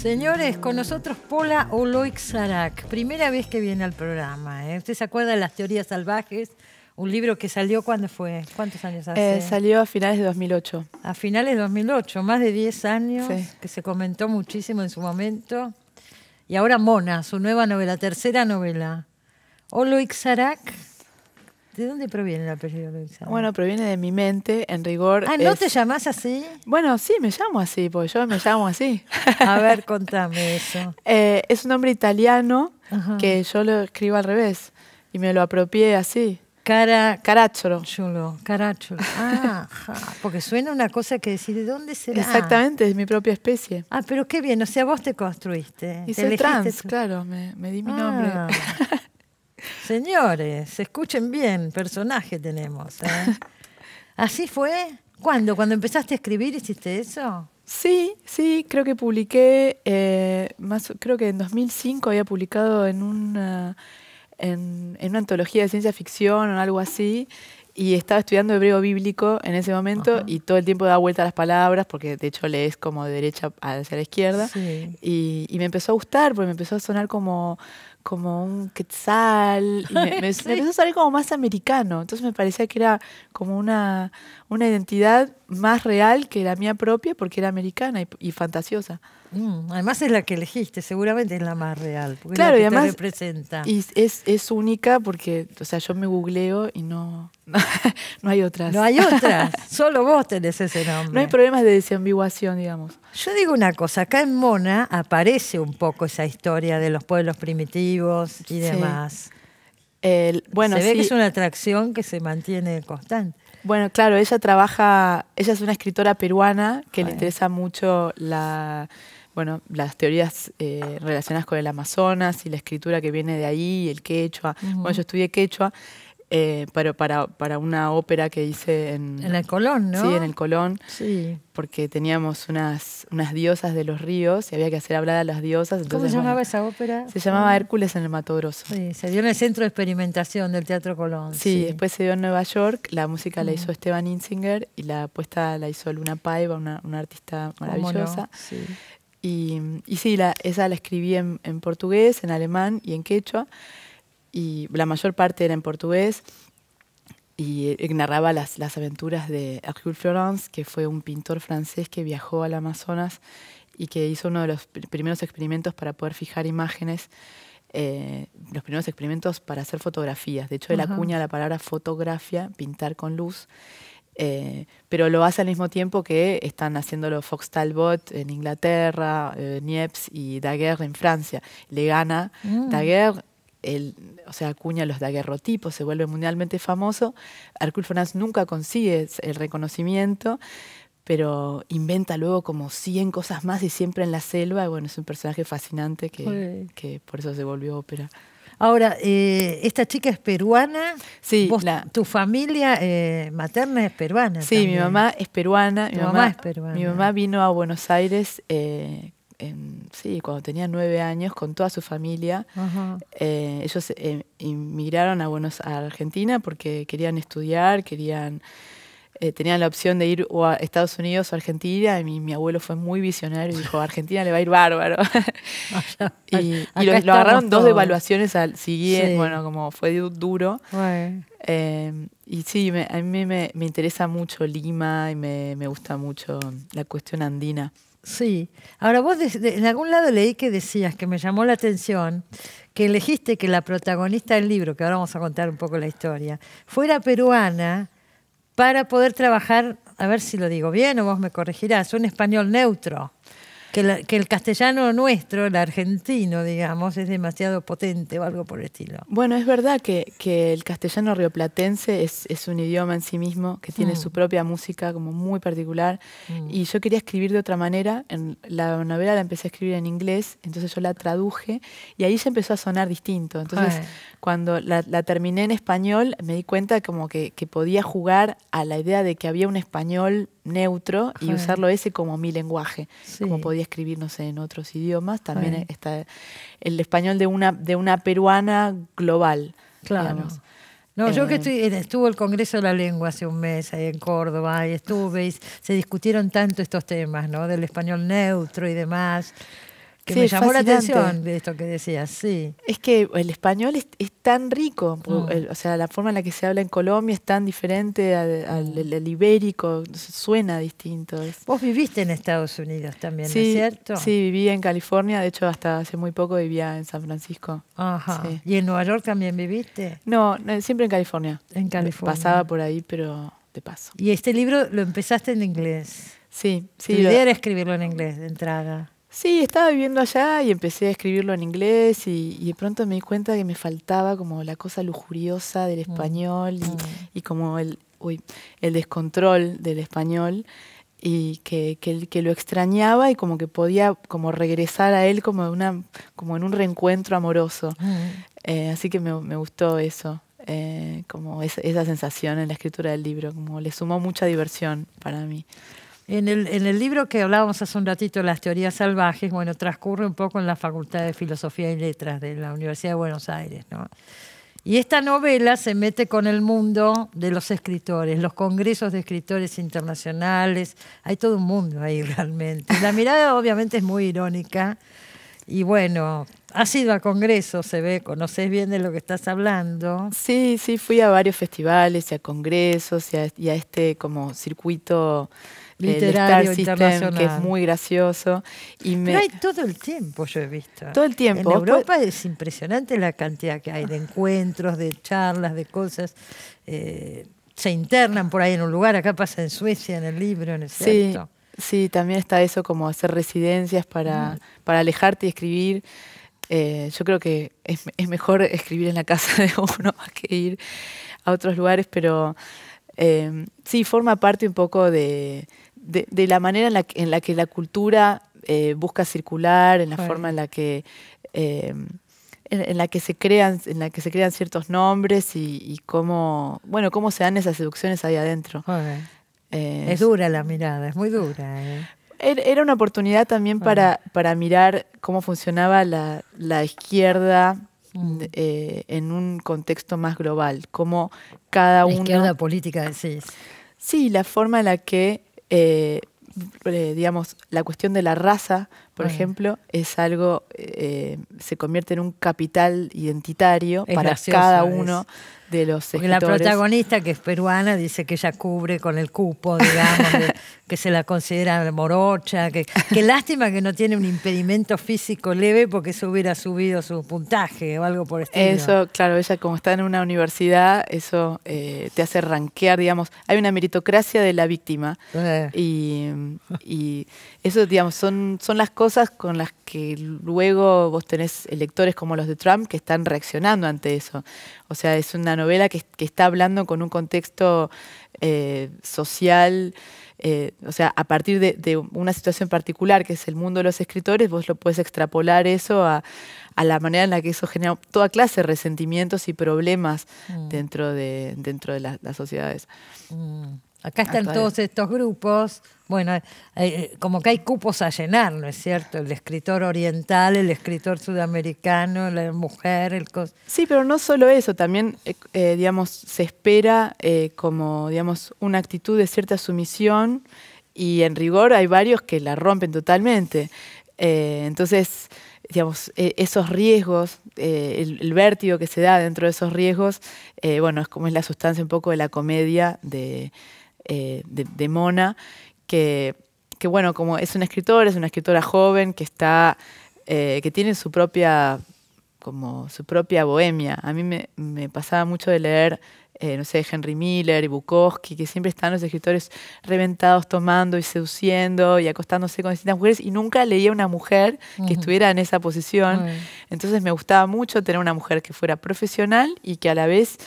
Señores, con nosotros Pola Oloik Sarak, primera vez que viene al programa. ¿eh? ¿Usted se acuerda de las teorías salvajes? Un libro que salió cuando fue, ¿cuántos años eh, hace? salió a finales de 2008. A finales de 2008, más de 10 años, que se comentó muchísimo en su momento. Y ahora Mona, su nueva novela, tercera novela. Oloik Sarak ¿De dónde proviene la apellido Bueno, proviene de mi mente, en rigor. Ah, ¿no te llamas así? Bueno, sí, me llamo así, porque yo me llamo así. A ver, contame eso. Eh, es un nombre italiano que yo lo escribo al revés y me lo apropié así. Cara, caracciolo. Chulo, caracciolo. Ah, porque suena una cosa que decir, ¿de dónde será? Exactamente, es mi propia especie. Ah, pero qué bien, o sea, vos te construiste. Y soy trans, claro, me, di mi nombre. Ah. Señores, escuchen bien, personaje tenemos. ¿eh? ¿Así fue? ¿Cuándo? ¿Cuando empezaste a escribir hiciste eso? Sí, sí, creo que publiqué, eh, más, creo que en 2005 había publicado en una, en, una antología de ciencia ficción o algo así, y estaba estudiando hebreo bíblico en ese momento y todo el tiempo daba vuelta a las palabras, porque de hecho lees como de derecha hacia la izquierda, y, y, me empezó a gustar, porque me empezó a sonar como, como un quetzal. me, empezó a salir como más americano. Entonces me parecía que era como una, una identidad más real que la mía propia porque era americana y, fantasiosa. Mm, además es la que elegiste, seguramente es la más real. Porque claro, además. Y es, es, única porque, o sea, yo me googleo y no, no hay otras. No hay otras. Solo vos tenés ese nombre. No hay problemas de desambiguación, digamos. Yo digo una cosa, acá en Mona aparece un poco esa historia de los pueblos primitivos y demás. bueno, se ve que es una atracción que se mantiene constante. Bueno, claro, ella trabaja, ella es una escritora peruana que le interesa mucho la, bueno, las teorías eh, relacionadas con el Amazonas y la escritura que viene de ahí, el quechua. Bueno, yo estudié quechua eh, pero para, para, una ópera que hice en... En el Colón, ¿no? Sí, en el Colón. Sí. Porque teníamos unas, unas diosas de los ríos y había que hacer hablar a las diosas. Entonces, ¿Cómo se llamaba esa ópera? Se llamaba Hércules en el Mato Grosso. Sí, se dio en el Centro de Experimentación del Teatro Colón. Sí, después se dio en Nueva York, la música la mm. hizo Esteban Insinger y la puesta la hizo Luna Paiva, una, una artista maravillosa. Sí. Y, sí, la, esa la escribí en, en portugués, en alemán y en quechua y la mayor parte era en portugués y narraba las, las aventuras de Hercule Florence, que fue un pintor francés que viajó al Amazonas y que hizo uno de los primeros experimentos para poder fijar imágenes, eh, los primeros experimentos para hacer fotografías. De hecho, él la cuña acuña la palabra fotografía, pintar con luz, eh, pero lo hace al mismo tiempo que están haciéndolo Fox Talbot en Inglaterra, eh, Niepce y Daguerre en Francia. Le gana mm. Daguerre o sea, acuña los daguerrotipos, se vuelve mundialmente famoso. Hercule Franz nunca consigue el reconocimiento, pero inventa luego como 100 cosas más y siempre en la selva. bueno, es un personaje fascinante que, por eso se volvió ópera. Ahora, eh, esta chica es peruana. Sí, tu familia eh, materna es peruana. Sí, mi mamá es peruana. Mi mamá, es peruana. Mi mamá vino a Buenos Aires eh, sí, cuando tenía nueve años, con toda su familia. Eh, ellos eh, emigraron inmigraron a Buenos a Argentina porque querían estudiar, querían eh, tenían la opción de ir a Estados Unidos o a Argentina, y mi, abuelo fue muy visionario y dijo, Argentina le va a ir bárbaro. y, lo, agarraron dos devaluaciones al siguiente, bueno, como fue duro. y sí, a mí me, interesa mucho Lima y me gusta mucho la cuestión andina. Sí. Ahora vos en algún lado leí que decías que me llamó la atención que elegiste que la protagonista del libro, que ahora vamos a contar un poco la historia, fuera peruana para poder trabajar, a ver si lo digo bien o vos me corregirás, un español neutro que, el castellano nuestro, el argentino, digamos, es demasiado potente o algo por el estilo. Bueno, es verdad que, que el castellano rioplatense es, un idioma en sí mismo, que tiene mm. su propia música como muy particular. Mm. Y yo quería escribir de otra manera. En la novela la empecé a escribir en inglés, entonces yo la traduje y ahí se empezó a sonar distinto. Entonces, cuando la, terminé en español, me di cuenta como que, que podía jugar a la idea de que había un español neutro y usarlo ese como mi lenguaje, como podía escribirnos en otros idiomas. También está el español de una, de una peruana global. Claro. No, yo que eh, estoy, eh, estuvo el Congreso de la Lengua hace un mes ahí en Córdoba y estuve y se discutieron tanto estos temas, ¿no? Del español neutro y demás que me llamó la atención de esto que decías, sí. Es que el español es, tan rico, mm. o sea, la forma en la que se habla en Colombia es tan diferente al, mm. ibérico, suena distinto. Vos viviste en Estados Unidos también, ¿no es cierto? Sí, vivía en California, de hecho hasta hace muy poco vivía en San Francisco. ¿Y en Nueva York también viviste? No, siempre en California. En California. Pasaba por ahí, pero de paso. ¿Y este libro lo empezaste en inglés? Sí, sí. Tu idea era escribirlo en inglés de entrada. Sí, estaba viviendo allá y empecé a escribirlo en inglés y, de pronto me di cuenta que me faltaba como la cosa lujuriosa del mm, español mm. y, como el, uy, el descontrol del español y que, que, lo extrañaba y como que podía como regresar a él como, una, como en un reencuentro amoroso. Mm. Eh, así que me, gustó eso, eh, como esa sensación en la escritura del libro, como le sumó mucha diversión para mí. En el, en el, libro que hablábamos hace un ratito, Las teorías salvajes, bueno, transcurre un poco en la Facultad de Filosofía y Letras de la Universidad de Buenos Aires, ¿no? Y esta novela se mete con el mundo de los escritores, los congresos de escritores internacionales, hay todo un mundo ahí realmente. La mirada obviamente es muy irónica y bueno, has ido a congresos, se ve, conoces bien de lo que estás hablando. Sí, sí, fui a varios festivales y a congresos y a, y a este como circuito literario que es muy gracioso. Y Pero hay todo el tiempo, yo he visto. Todo el tiempo. En Europa es impresionante la cantidad que hay de encuentros, de charlas, de cosas. Eh, se internan por ahí en un lugar, acá pasa en Suecia, en el libro, en el Sí, sí también está eso como hacer residencias para, mm. para alejarte y escribir. Eh, yo creo que es, mejor escribir en la casa de uno que ir a otros lugares, pero eh, sí, forma parte un poco de, de, la manera en la, en la, que la cultura eh, busca circular, en la forma en la que... Eh, en, la que se crean, en la que se crean ciertos nombres y, cómo, bueno, cómo se dan esas seducciones ahí adentro. Eh, es dura la mirada, es muy dura. Er, era una oportunidad también para, para mirar cómo funcionaba la, izquierda mm. en un contexto más global, cómo cada una Izquierda política, decís. Sí, la forma en la que eh, eh, digamos, la cuestión de la raza, por ejemplo, es algo, eh, se convierte en un capital identitario para cada uno de los Porque la protagonista, que es peruana, dice que ella cubre con el cupo, digamos, que se la considera morocha. Que, lástima que no tiene un impedimento físico leve porque eso hubiera subido su puntaje o algo por el estilo. Eso, claro, ella como está en una universidad, eso eh, te hace ranquear, digamos. Hay una meritocracia de la víctima. Eh. Y, eso, digamos, son, son las cosas con las que que luego vos tenés electores como los de Trump que están reaccionando ante eso. O sea, es una novela que, está hablando con un contexto eh, social, eh, o sea, a partir de, una situación particular que es el mundo de los escritores, vos lo puedes extrapolar eso a, la manera en la que eso genera toda clase de resentimientos y problemas mm. dentro, de, dentro de las sociedades. Mm. Acá están todos estos grupos. Bueno, eh, eh, como que hay cupos a llenar, ¿no es cierto? El escritor oriental, el escritor sudamericano, la mujer, el... sí, pero no solo eso, también, eh, digamos, se espera como, digamos, una actitud de cierta sumisión y en rigor hay varios que la rompen totalmente. entonces, digamos, e, esos riesgos, el, vértigo que se da dentro de esos riesgos, bueno, es como es la sustancia un poco de la comedia de, eh, de, Mona, que, bueno, como es una escritora, es una escritora joven que está, eh, que tiene su propia, como su propia bohemia. A mí me, pasaba mucho de leer eh, no sé, Henry Miller y Bukowski, que siempre están los escritores reventados tomando y seduciendo y acostándose con distintas mujeres, y nunca leía una mujer que estuviera en esa posición. Entonces me gustaba mucho tener una mujer que fuera profesional y que a la vez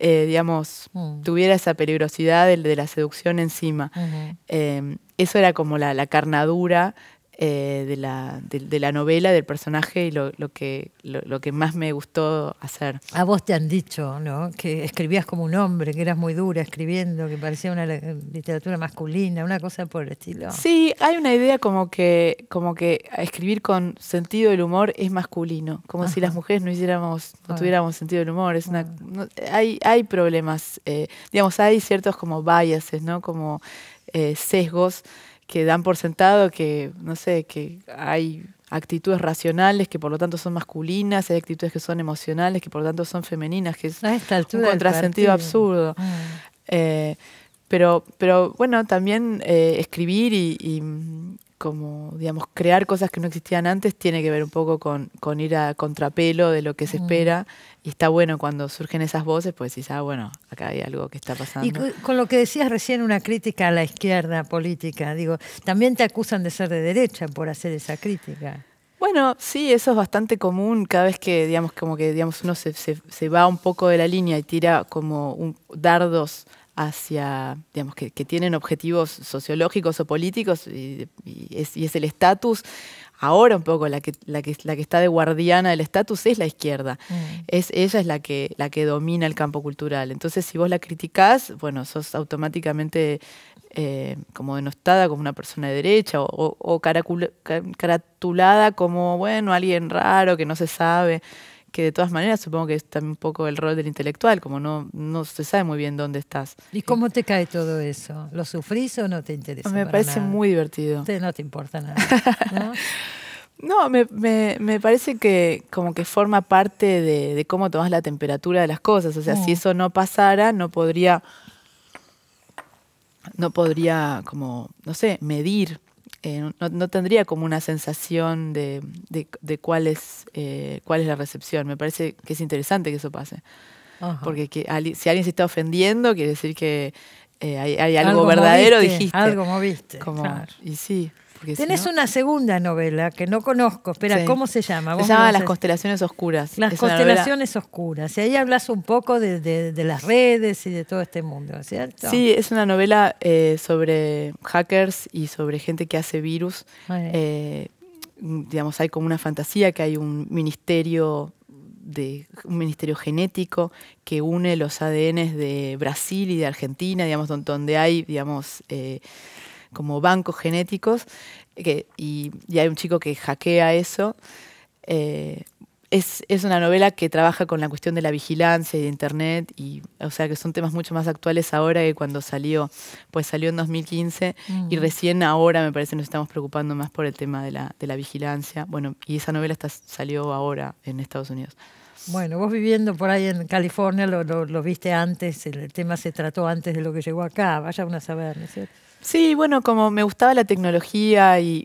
eh, digamos, mm. tuviera esa peligrosidad de, la seducción encima. Eh, eso era como la carnadura eh, de, la, de, la novela, del personaje y lo, que, lo, que más me gustó hacer. A vos te han dicho, ¿no? Que escribías como un hombre, que eras muy dura escribiendo, que parecía una literatura masculina, una cosa por el estilo. Sí, hay una idea como que, como que escribir con sentido del humor es masculino, como si las mujeres no hiciéramos, no tuviéramos sentido del humor. Es una, hay, hay problemas, eh, digamos, hay ciertos como biases, ¿no? Como eh, sesgos que dan por sentado que, no sé, que hay actitudes racionales que por lo tanto son masculinas, hay actitudes que son emocionales que por lo tanto son femeninas, que es un contrasentido absurdo. Ah. Eh, pero, pero bueno, también eh, escribir y, como, digamos, crear cosas que no existían antes tiene que ver un poco con, con ir a contrapelo de lo que se mm. espera. Y está bueno cuando surgen esas voces, pues decís, ah, bueno, acá hay algo que está pasando. Y con lo que decías recién, una crítica a la izquierda política, digo, también te acusan de ser de derecha por hacer esa crítica. Bueno, sí, eso es bastante común cada vez que, digamos, como que digamos, uno se, va un poco de la línea y tira como un, dardos hacia, digamos, que, tienen objetivos sociológicos o políticos y, es, el estatus. Ahora un poco la que, la que, está de guardiana del estatus es la izquierda. Mm. Es, ella es la que, la que domina el campo cultural. Entonces, si vos la criticás, bueno, sos automáticamente eh, como denostada como una persona de derecha o, o, caratulada como, bueno, alguien raro que no se sabe que de todas maneras supongo que es también un poco el rol del intelectual, como no, no se sabe muy bien dónde estás. ¿Y cómo te cae todo eso? ¿Lo sufrís o no te interesa? Me parece muy divertido. no te importa nada. ¿no? me, me, me, parece que como que forma parte de, cómo tomas la temperatura de las cosas. O sea, si mm. eso no pasara, no podría, no podría como, no sé, medir eh, no, tendría como una sensación de, cuál, es, eh, cuál es la recepción. Me parece que es interesante que eso pase. Porque que, si alguien se está ofendiendo, quiere decir que eh, hay, algo, verdadero, dijiste. Algo moviste. Y sí. Tenés una segunda novela que no conozco. Espera, ¿cómo se llama? Se llama Las Constelaciones Oscuras. Las Constelaciones Oscuras. Y ahí hablas un poco de, las redes y de todo este mundo, ¿cierto? Sí, es una novela eh, sobre hackers y sobre gente que hace virus. Eh, digamos, hay como una fantasía que hay un ministerio de un ministerio genético que une los ADNs de Brasil y de Argentina, digamos, donde hay, digamos, eh, como bancos genéticos, eh, y, hay un chico que hackea eso. Eh, es, es, una novela que trabaja con la cuestión de la vigilancia y de Internet, y, o sea que son temas mucho más actuales ahora que cuando salió, pues salió en 2015 y mm. recién ahora me parece nos estamos preocupando más por el tema de la, de la vigilancia. Bueno, y esa novela salió ahora en Estados Unidos. Bueno, vos viviendo por ahí en California, lo, viste antes, el tema se trató antes de lo que llegó acá, vaya una a saber, ¿no es cierto? Sí, bueno, como me gustaba la tecnología y,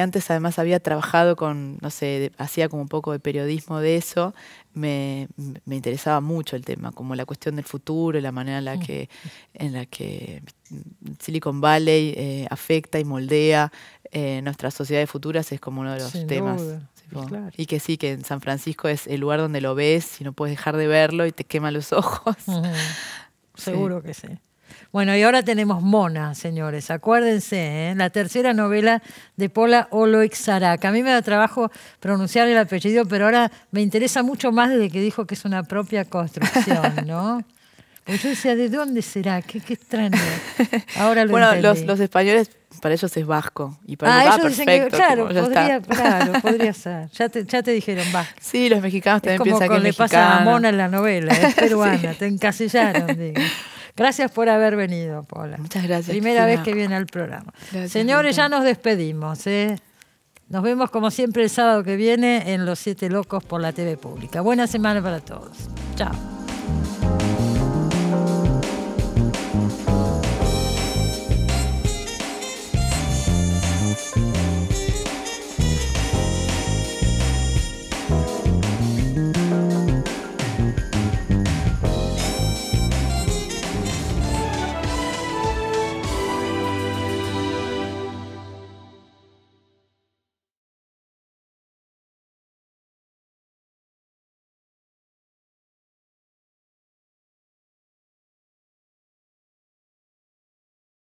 antes además había trabajado con, no sé, hacía como un poco de periodismo de eso, me, interesaba mucho el tema, como la cuestión del futuro, la manera en la mm. que, en la que Silicon Valley eh, afecta y moldea eh, sociedad sociedades futuras es como uno de los temas. Duda. Y que sí, que en San Francisco es el lugar donde lo ves y no puedes dejar de verlo y te quema los ojos. Seguro que sí. Bueno, y ahora tenemos Mona, señores. Acuérdense, ¿eh? la tercera novela de Paula Oloixarac. A mí me da trabajo pronunciar el apellido, pero ahora me interesa mucho más desde que dijo que es una propia construcción, ¿no? Porque yo decía, ¿de dónde será? Qué, extraño. Ahora Bueno, los, españoles para ellos es vasco. Y para ah, ellos dicen que, claro, podría, claro, podría ser. Ya te, dijeron vasco. Sí, los mexicanos también es piensan que le pasa a Mona en la novela, es peruana, te encasillaron, Gracias por haber venido, Paula. Muchas gracias. Primera vez que viene al programa. Señores, ya nos despedimos. ¿eh? Nos vemos como siempre el sábado que viene en Los Siete Locos por la TV Pública. Buena semana para todos. Chao.